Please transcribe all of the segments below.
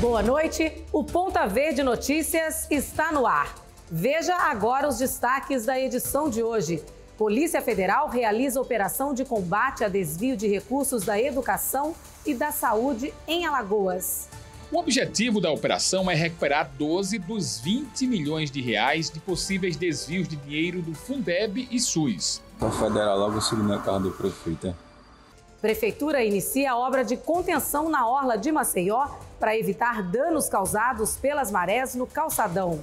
Boa noite. O Ponta Verde Notícias está no ar. Veja agora os destaques da edição de hoje. Polícia Federal realiza operação de combate a desvio de recursos da educação e da saúde em Alagoas. O objetivo da operação é recuperar 12 dos 20 milhões de reais de possíveis desvios de dinheiro do Fundeb e SUS. federal logo seguindo a cara do prefeito. Prefeitura inicia a obra de contenção na orla de Maceió para evitar danos causados pelas marés no calçadão.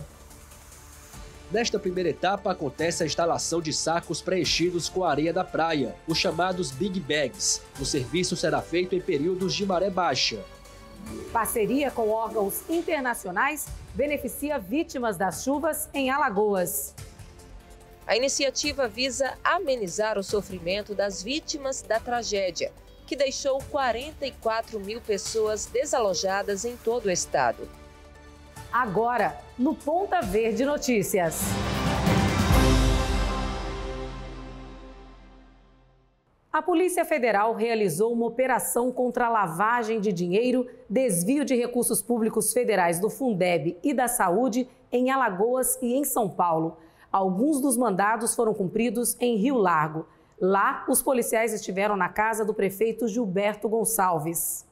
Nesta primeira etapa acontece a instalação de sacos preenchidos com areia da praia, os chamados Big Bags. O serviço será feito em períodos de maré baixa. Parceria com órgãos internacionais beneficia vítimas das chuvas em Alagoas. A iniciativa visa amenizar o sofrimento das vítimas da tragédia, que deixou 44 mil pessoas desalojadas em todo o estado. Agora, no Ponta Verde Notícias. A Polícia Federal realizou uma operação contra a lavagem de dinheiro, desvio de recursos públicos federais do Fundeb e da Saúde em Alagoas e em São Paulo. Alguns dos mandados foram cumpridos em Rio Largo. Lá, os policiais estiveram na casa do prefeito Gilberto Gonçalves.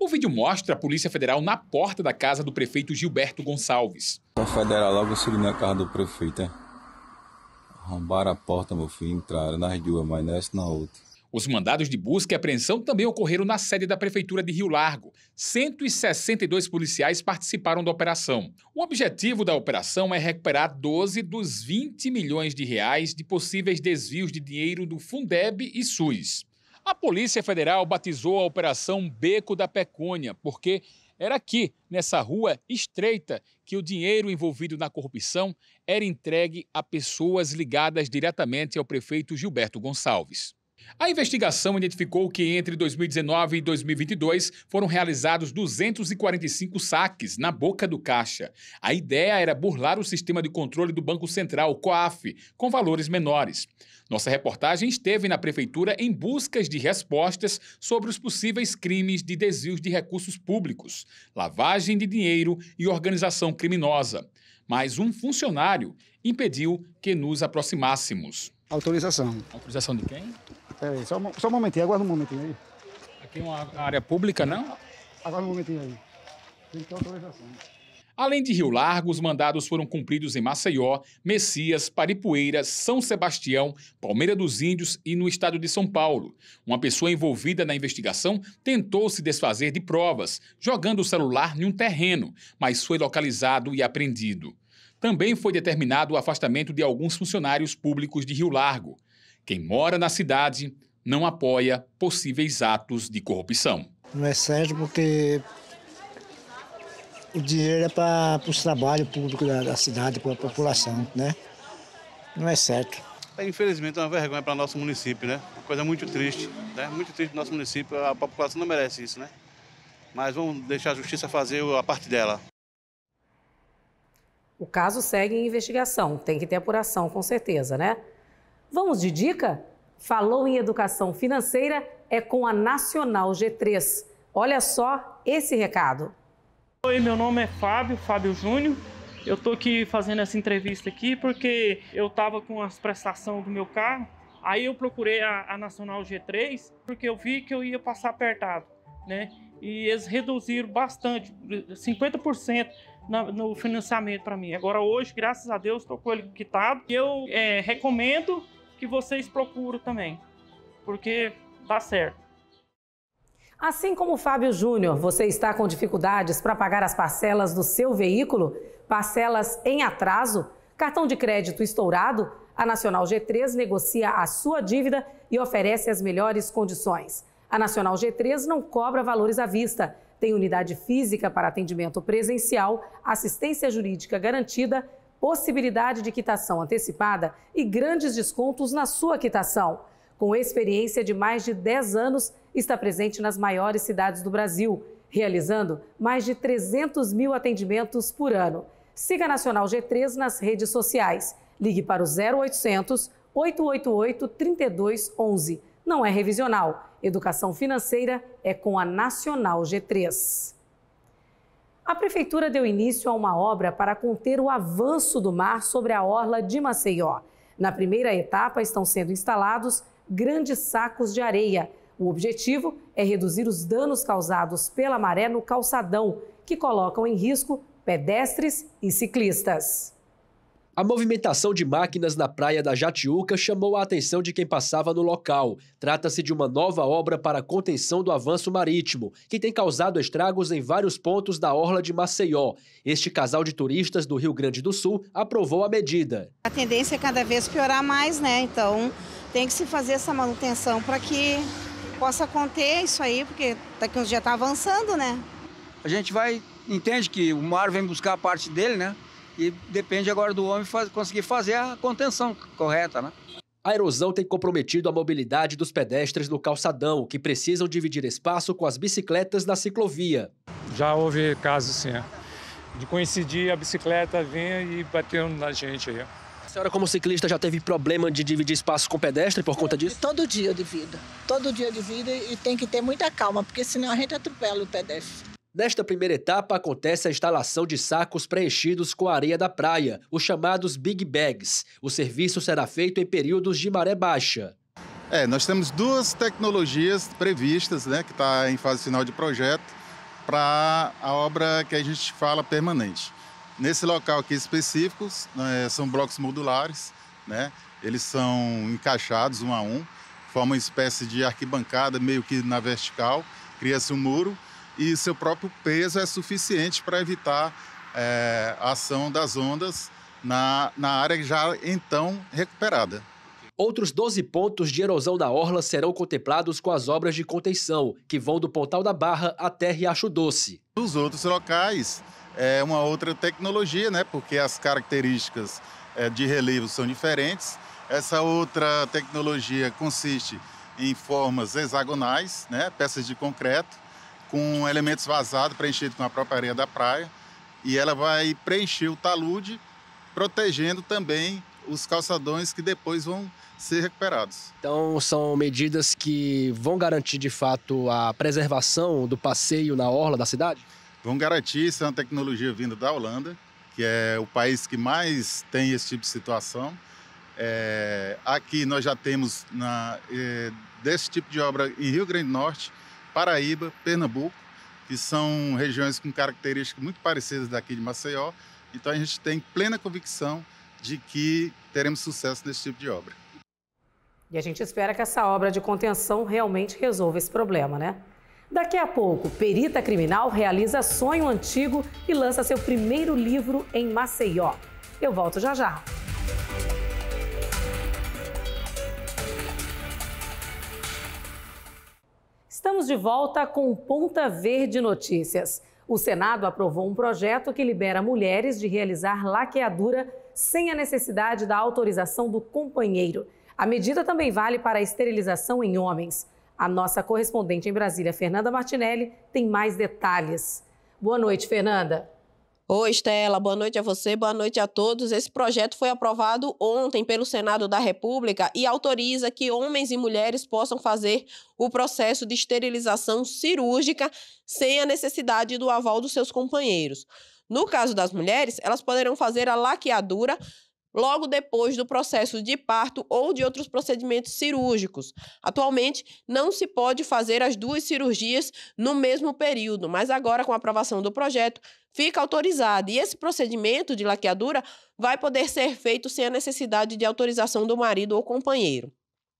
O vídeo mostra a Polícia Federal na porta da casa do prefeito Gilberto Gonçalves. A federal logo seguindo na casa do prefeito, hein? É? Arrombaram a porta, meu filho, entraram nas duas, mas nessa é na outra. Os mandados de busca e apreensão também ocorreram na sede da Prefeitura de Rio Largo. 162 policiais participaram da operação. O objetivo da operação é recuperar 12 dos 20 milhões de reais de possíveis desvios de dinheiro do Fundeb e SUS. A Polícia Federal batizou a operação Beco da Pecônia, porque era aqui, nessa rua estreita, que o dinheiro envolvido na corrupção era entregue a pessoas ligadas diretamente ao prefeito Gilberto Gonçalves. A investigação identificou que entre 2019 e 2022 foram realizados 245 saques na boca do caixa. A ideia era burlar o sistema de controle do Banco Central, COAF, com valores menores. Nossa reportagem esteve na prefeitura em buscas de respostas sobre os possíveis crimes de desvios de recursos públicos, lavagem de dinheiro e organização criminosa. Mas um funcionário impediu que nos aproximássemos. Autorização. Autorização de quem? Peraí, é, é, só, só um momentinho, aguarda um momentinho aí. Aqui é uma área pública, não? Aguarda um momentinho aí. Tem que ter autorização. Além de Rio Largo, os mandados foram cumpridos em Maceió, Messias, Paripueira, São Sebastião, Palmeira dos Índios e no estado de São Paulo. Uma pessoa envolvida na investigação tentou se desfazer de provas, jogando o celular em um terreno, mas foi localizado e apreendido. Também foi determinado o afastamento de alguns funcionários públicos de Rio Largo. Quem mora na cidade não apoia possíveis atos de corrupção. Não é certo porque o dinheiro é para os trabalhos públicos da, da cidade, para a população, né? Não é certo. É, infelizmente é uma vergonha para o nosso município, né? Uma coisa muito triste, né? Muito triste para o nosso município, a população não merece isso, né? Mas vamos deixar a justiça fazer a parte dela. O caso segue em investigação, tem que ter apuração, com certeza, né? Vamos de dica? Falou em educação financeira é com a Nacional G3. Olha só esse recado. Oi, meu nome é Fábio, Fábio Júnior. Eu tô aqui fazendo essa entrevista aqui porque eu tava com as prestações do meu carro. Aí eu procurei a, a Nacional G3 porque eu vi que eu ia passar apertado, né? E eles reduziram bastante, 50% no financiamento para mim. Agora hoje, graças a Deus, estou com ele quitado. Eu é, recomendo que vocês procuram também, porque dá certo. Assim como o Fábio Júnior, você está com dificuldades para pagar as parcelas do seu veículo? Parcelas em atraso? Cartão de crédito estourado? A Nacional G3 negocia a sua dívida e oferece as melhores condições. A Nacional G3 não cobra valores à vista. Tem unidade física para atendimento presencial, assistência jurídica garantida, possibilidade de quitação antecipada e grandes descontos na sua quitação. Com experiência de mais de 10 anos, está presente nas maiores cidades do Brasil, realizando mais de 300 mil atendimentos por ano. Siga a Nacional G3 nas redes sociais. Ligue para o 0800 888 3211. Não é revisional. Educação financeira é com a Nacional G3. A prefeitura deu início a uma obra para conter o avanço do mar sobre a orla de Maceió. Na primeira etapa estão sendo instalados grandes sacos de areia. O objetivo é reduzir os danos causados pela maré no calçadão, que colocam em risco pedestres e ciclistas. A movimentação de máquinas na praia da Jatiuca chamou a atenção de quem passava no local. Trata-se de uma nova obra para contenção do avanço marítimo, que tem causado estragos em vários pontos da orla de Maceió. Este casal de turistas do Rio Grande do Sul aprovou a medida. A tendência é cada vez piorar mais, né? Então tem que se fazer essa manutenção para que possa conter isso aí, porque daqui uns dias está avançando, né? A gente vai, entende que o mar vem buscar a parte dele, né? E depende agora do homem faz, conseguir fazer a contenção correta, né? A erosão tem comprometido a mobilidade dos pedestres no calçadão, que precisam dividir espaço com as bicicletas na ciclovia. Já houve casos, sim, é. de coincidir a bicicleta vir e bater na gente aí. A senhora, como ciclista, já teve problema de dividir espaço com pedestre por conta disso? Todo dia eu divido. Todo dia eu divido e tem que ter muita calma, porque senão a gente atropela o pedestre. Nesta primeira etapa acontece a instalação de sacos preenchidos com areia da praia, os chamados Big Bags. O serviço será feito em períodos de maré baixa. É, nós temos duas tecnologias previstas, né, que está em fase final de projeto, para a obra que a gente fala permanente. Nesse local aqui específico, né, são blocos modulares, né, eles são encaixados um a um, formam uma espécie de arquibancada meio que na vertical, cria-se um muro e seu próprio peso é suficiente para evitar é, a ação das ondas na, na área já então recuperada. Outros 12 pontos de erosão da orla serão contemplados com as obras de contenção, que vão do Pontal da Barra até Riacho Doce. Nos outros locais é uma outra tecnologia, né? Porque as características é, de relevo são diferentes. Essa outra tecnologia consiste em formas hexagonais, né? Peças de concreto com elementos vazados, preenchidos com a própria areia da praia. E ela vai preencher o talude, protegendo também os calçadões que depois vão ser recuperados. Então, são medidas que vão garantir de fato a preservação do passeio na orla da cidade? Vão garantir, isso é uma tecnologia vinda da Holanda, que é o país que mais tem esse tipo de situação. É, aqui nós já temos na, é, desse tipo de obra em Rio Grande do Norte, Paraíba, Pernambuco, que são regiões com características muito parecidas daqui de Maceió. Então a gente tem plena convicção de que teremos sucesso nesse tipo de obra. E a gente espera que essa obra de contenção realmente resolva esse problema, né? Daqui a pouco, Perita Criminal realiza Sonho Antigo e lança seu primeiro livro em Maceió. Eu volto já já. Estamos de volta com Ponta Verde Notícias. O Senado aprovou um projeto que libera mulheres de realizar laqueadura sem a necessidade da autorização do companheiro. A medida também vale para a esterilização em homens. A nossa correspondente em Brasília, Fernanda Martinelli, tem mais detalhes. Boa noite, Fernanda. Oi, Estela, boa noite a você, boa noite a todos. Esse projeto foi aprovado ontem pelo Senado da República e autoriza que homens e mulheres possam fazer o processo de esterilização cirúrgica sem a necessidade do aval dos seus companheiros. No caso das mulheres, elas poderão fazer a laqueadura logo depois do processo de parto ou de outros procedimentos cirúrgicos. Atualmente, não se pode fazer as duas cirurgias no mesmo período, mas agora, com a aprovação do projeto, fica autorizado. E esse procedimento de laqueadura vai poder ser feito sem a necessidade de autorização do marido ou companheiro.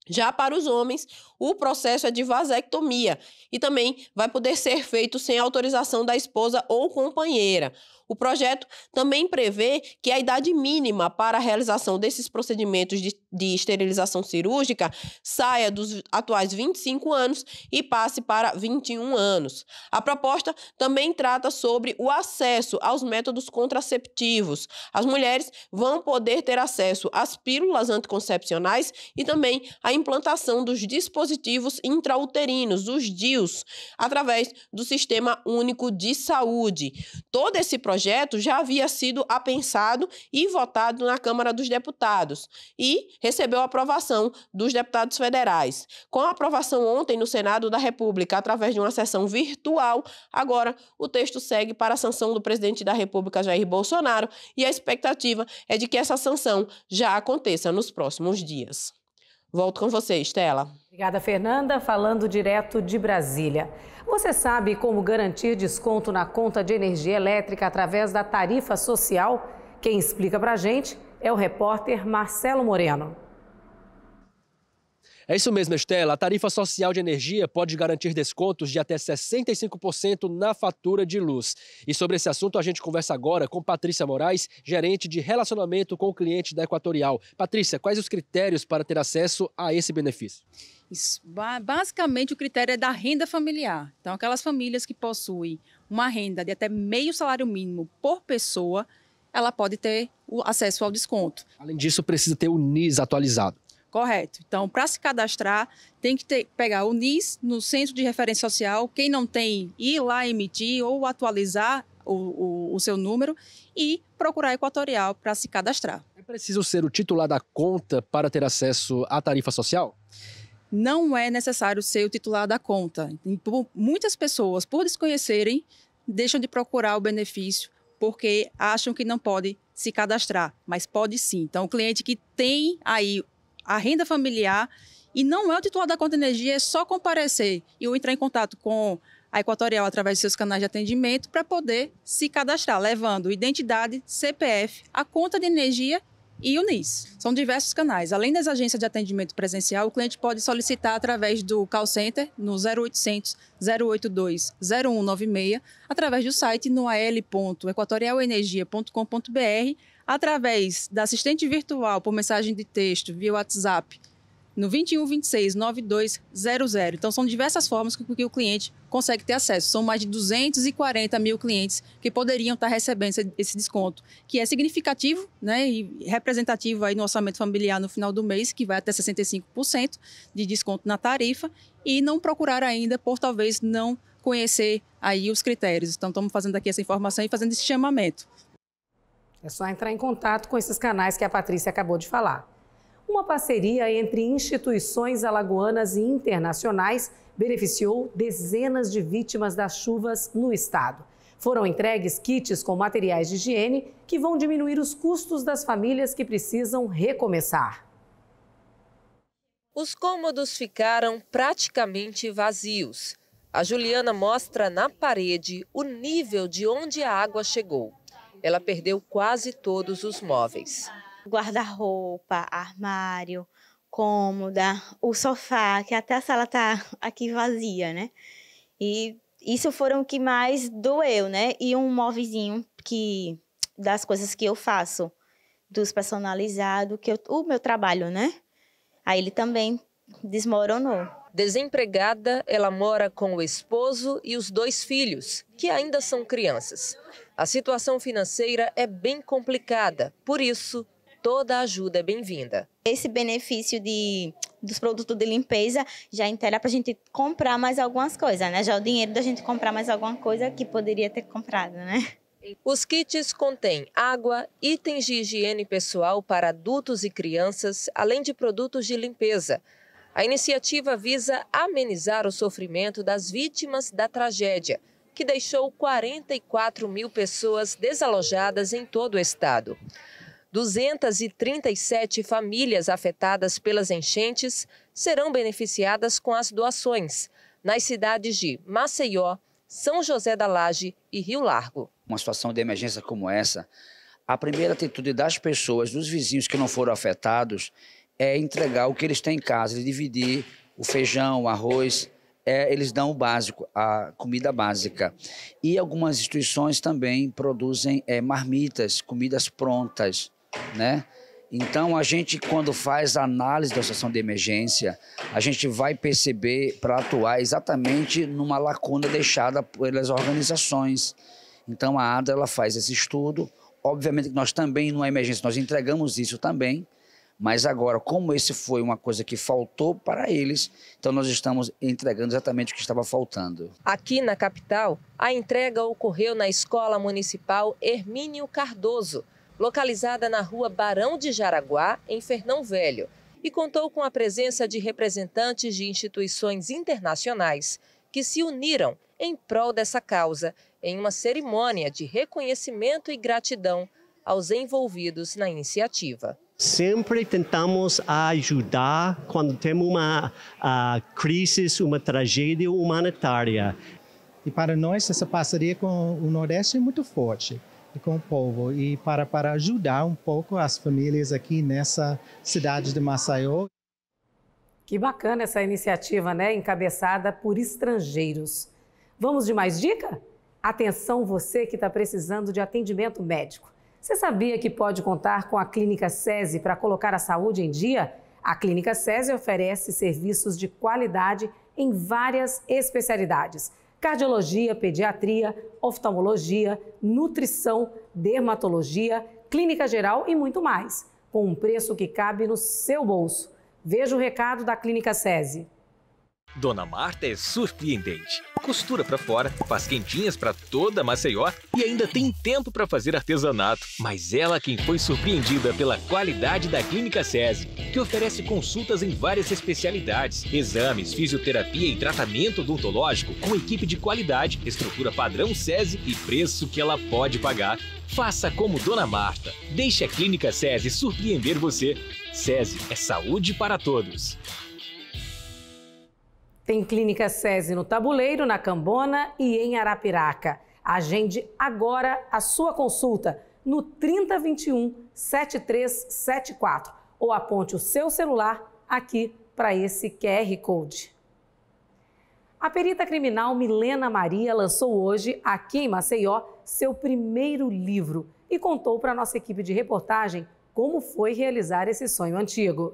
Já para os homens, o processo é de vasectomia e também vai poder ser feito sem autorização da esposa ou companheira. O projeto também prevê que a idade mínima para a realização desses procedimentos de, de esterilização cirúrgica saia dos atuais 25 anos e passe para 21 anos. A proposta também trata sobre o acesso aos métodos contraceptivos. As mulheres vão poder ter acesso às pílulas anticoncepcionais e também a implantação dos dispositivos intrauterinos, os DIUs, através do Sistema Único de Saúde. Todo esse projeto já havia sido apensado e votado na Câmara dos Deputados e recebeu a aprovação dos deputados federais. Com a aprovação ontem no Senado da República, através de uma sessão virtual, agora o texto segue para a sanção do presidente da República, Jair Bolsonaro, e a expectativa é de que essa sanção já aconteça nos próximos dias. Volto com você, Estela. Obrigada, Fernanda. Falando direto de Brasília. Você sabe como garantir desconto na conta de energia elétrica através da tarifa social? Quem explica pra gente é o repórter Marcelo Moreno. É isso mesmo, Estela. A tarifa social de energia pode garantir descontos de até 65% na fatura de luz. E sobre esse assunto, a gente conversa agora com Patrícia Moraes, gerente de relacionamento com o cliente da Equatorial. Patrícia, quais os critérios para ter acesso a esse benefício? Isso, basicamente, o critério é da renda familiar. Então, aquelas famílias que possuem uma renda de até meio salário mínimo por pessoa, ela pode ter o acesso ao desconto. Além disso, precisa ter o NIS atualizado. Correto. Então, para se cadastrar, tem que ter, pegar o NIS no Centro de Referência Social. Quem não tem, ir lá emitir ou atualizar o, o, o seu número e procurar a Equatorial para se cadastrar. É preciso ser o titular da conta para ter acesso à tarifa social? Não é necessário ser o titular da conta. Muitas pessoas, por desconhecerem, deixam de procurar o benefício porque acham que não pode se cadastrar, mas pode sim. Então, o cliente que tem aí a renda familiar e não é o titular da conta de energia, é só comparecer e ou entrar em contato com a Equatorial através de seus canais de atendimento para poder se cadastrar, levando identidade, CPF, a conta de energia e o NIS. São diversos canais. Além das agências de atendimento presencial, o cliente pode solicitar através do call center no 0800 082 0196, através do site no al.equatorialenergia.com.br através da assistente virtual por mensagem de texto via WhatsApp no 2126 9200. Então, são diversas formas que, que o cliente consegue ter acesso. São mais de 240 mil clientes que poderiam estar recebendo esse, esse desconto, que é significativo né, e representativo aí no orçamento familiar no final do mês, que vai até 65% de desconto na tarifa, e não procurar ainda por talvez não conhecer aí os critérios. Então, estamos fazendo aqui essa informação e fazendo esse chamamento. É só entrar em contato com esses canais que a Patrícia acabou de falar. Uma parceria entre instituições alagoanas e internacionais beneficiou dezenas de vítimas das chuvas no estado. Foram entregues kits com materiais de higiene que vão diminuir os custos das famílias que precisam recomeçar. Os cômodos ficaram praticamente vazios. A Juliana mostra na parede o nível de onde a água chegou. Ela perdeu quase todos os móveis. Guarda-roupa, armário, cômoda, o sofá, que até a sala está aqui vazia, né? E isso foram o que mais doeu, né? E um móvelzinho que das coisas que eu faço, dos personalizados, que eu, o meu trabalho, né? Aí ele também desmoronou. Desempregada, ela mora com o esposo e os dois filhos, que ainda são crianças. A situação financeira é bem complicada, por isso, toda ajuda é bem-vinda. Esse benefício de, dos produtos de limpeza já entera para a gente comprar mais algumas coisas, né? Já o dinheiro da gente comprar mais alguma coisa que poderia ter comprado, né? Os kits contêm água, itens de higiene pessoal para adultos e crianças, além de produtos de limpeza. A iniciativa visa amenizar o sofrimento das vítimas da tragédia, que deixou 44 mil pessoas desalojadas em todo o estado. 237 famílias afetadas pelas enchentes serão beneficiadas com as doações nas cidades de Maceió, São José da Laje e Rio Largo. Uma situação de emergência como essa, a primeira atitude das pessoas, dos vizinhos que não foram afetados, é entregar o que eles têm em casa, eles dividir o feijão, o arroz, é, eles dão o básico, a comida básica. E algumas instituições também produzem é, marmitas, comidas prontas, né? Então, a gente, quando faz a análise da situação de emergência, a gente vai perceber para atuar exatamente numa lacuna deixada pelas organizações. Então, a ADA ela faz esse estudo. Obviamente, nós também, numa emergência, nós entregamos isso também, mas agora, como esse foi uma coisa que faltou para eles, então nós estamos entregando exatamente o que estava faltando. Aqui na capital, a entrega ocorreu na Escola Municipal Hermínio Cardoso, localizada na rua Barão de Jaraguá, em Fernão Velho, e contou com a presença de representantes de instituições internacionais que se uniram em prol dessa causa, em uma cerimônia de reconhecimento e gratidão aos envolvidos na iniciativa. Sempre tentamos ajudar quando temos uma uh, crise, uma tragédia humanitária. E para nós, essa parceria com o Nordeste é muito forte com o povo e para, para ajudar um pouco as famílias aqui nessa cidade de Massaió. Que bacana essa iniciativa, né? Encabeçada por estrangeiros. Vamos de mais dica? Atenção você que está precisando de atendimento médico. Você sabia que pode contar com a Clínica SESI para colocar a saúde em dia? A Clínica SESI oferece serviços de qualidade em várias especialidades: cardiologia, pediatria, oftalmologia, nutrição, dermatologia, clínica geral e muito mais, com um preço que cabe no seu bolso. Veja o recado da Clínica SESI. Dona Marta é surpreendente. Costura para fora, faz quentinhas para toda Maceió e ainda tem tempo para fazer artesanato. Mas ela é quem foi surpreendida pela qualidade da Clínica SESI, que oferece consultas em várias especialidades, exames, fisioterapia e tratamento odontológico com equipe de qualidade, estrutura padrão SESI e preço que ela pode pagar. Faça como Dona Marta. Deixe a Clínica SESI surpreender você. SESI é saúde para todos. Tem Clínica SESI no Tabuleiro, na Cambona e em Arapiraca. Agende agora a sua consulta no 3021 7374 ou aponte o seu celular aqui para esse QR Code. A perita criminal Milena Maria lançou hoje, aqui em Maceió, seu primeiro livro e contou para a nossa equipe de reportagem como foi realizar esse sonho antigo.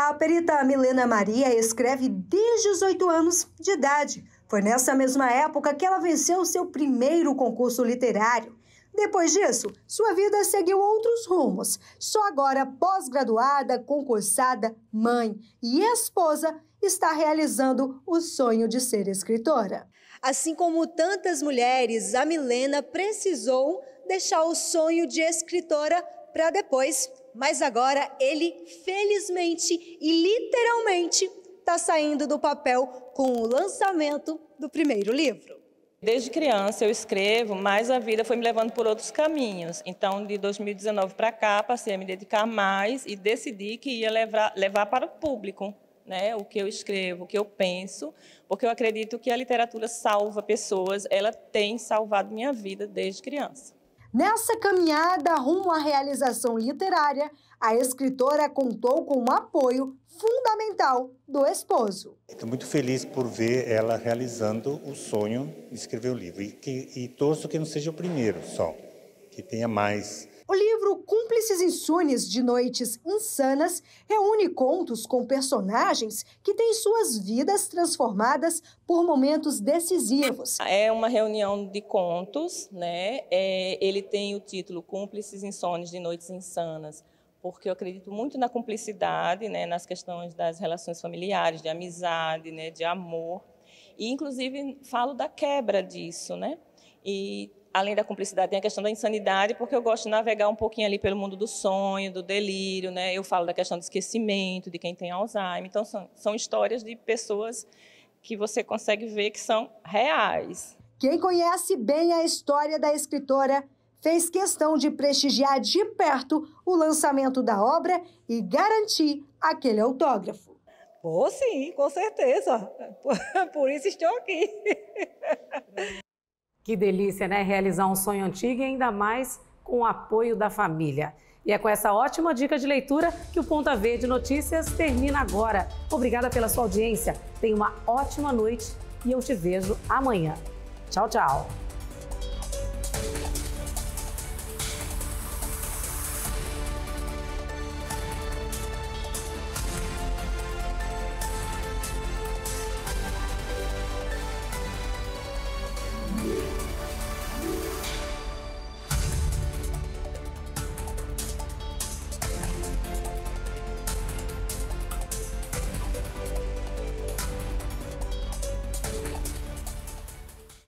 A perita Milena Maria escreve desde os oito anos de idade. Foi nessa mesma época que ela venceu seu primeiro concurso literário. Depois disso, sua vida seguiu outros rumos. Só agora, pós-graduada, concursada, mãe e esposa, está realizando o sonho de ser escritora. Assim como tantas mulheres, a Milena precisou deixar o sonho de escritora para depois mas agora ele felizmente e literalmente está saindo do papel com o lançamento do primeiro livro. Desde criança eu escrevo, mas a vida foi me levando por outros caminhos. Então, de 2019 para cá, passei a me dedicar mais e decidi que ia levar, levar para o público né, o que eu escrevo, o que eu penso, porque eu acredito que a literatura salva pessoas, ela tem salvado minha vida desde criança. Nessa caminhada rumo à realização literária, a escritora contou com o apoio fundamental do esposo. Estou muito feliz por ver ela realizando o sonho de escrever o livro. E, que, e torço que não seja o primeiro só, que tenha mais o livro Cúmplices Insunes de Noites Insanas reúne contos com personagens que têm suas vidas transformadas por momentos decisivos. Ah, é uma reunião de contos, né? É, ele tem o título Cúmplices Insones de Noites Insanas porque eu acredito muito na cumplicidade, né, nas questões das relações familiares, de amizade, né, de amor. E inclusive falo da quebra disso, né? E além da cumplicidade, tem a questão da insanidade, porque eu gosto de navegar um pouquinho ali pelo mundo do sonho, do delírio, né? Eu falo da questão do esquecimento, de quem tem Alzheimer. Então, são, são histórias de pessoas que você consegue ver que são reais. Quem conhece bem a história da escritora fez questão de prestigiar de perto o lançamento da obra e garantir aquele autógrafo. Pô, sim, com certeza. Por isso estou aqui. Que delícia, né? Realizar um sonho antigo e ainda mais com o apoio da família. E é com essa ótima dica de leitura que o Ponta Verde Notícias termina agora. Obrigada pela sua audiência. Tenha uma ótima noite e eu te vejo amanhã. Tchau, tchau.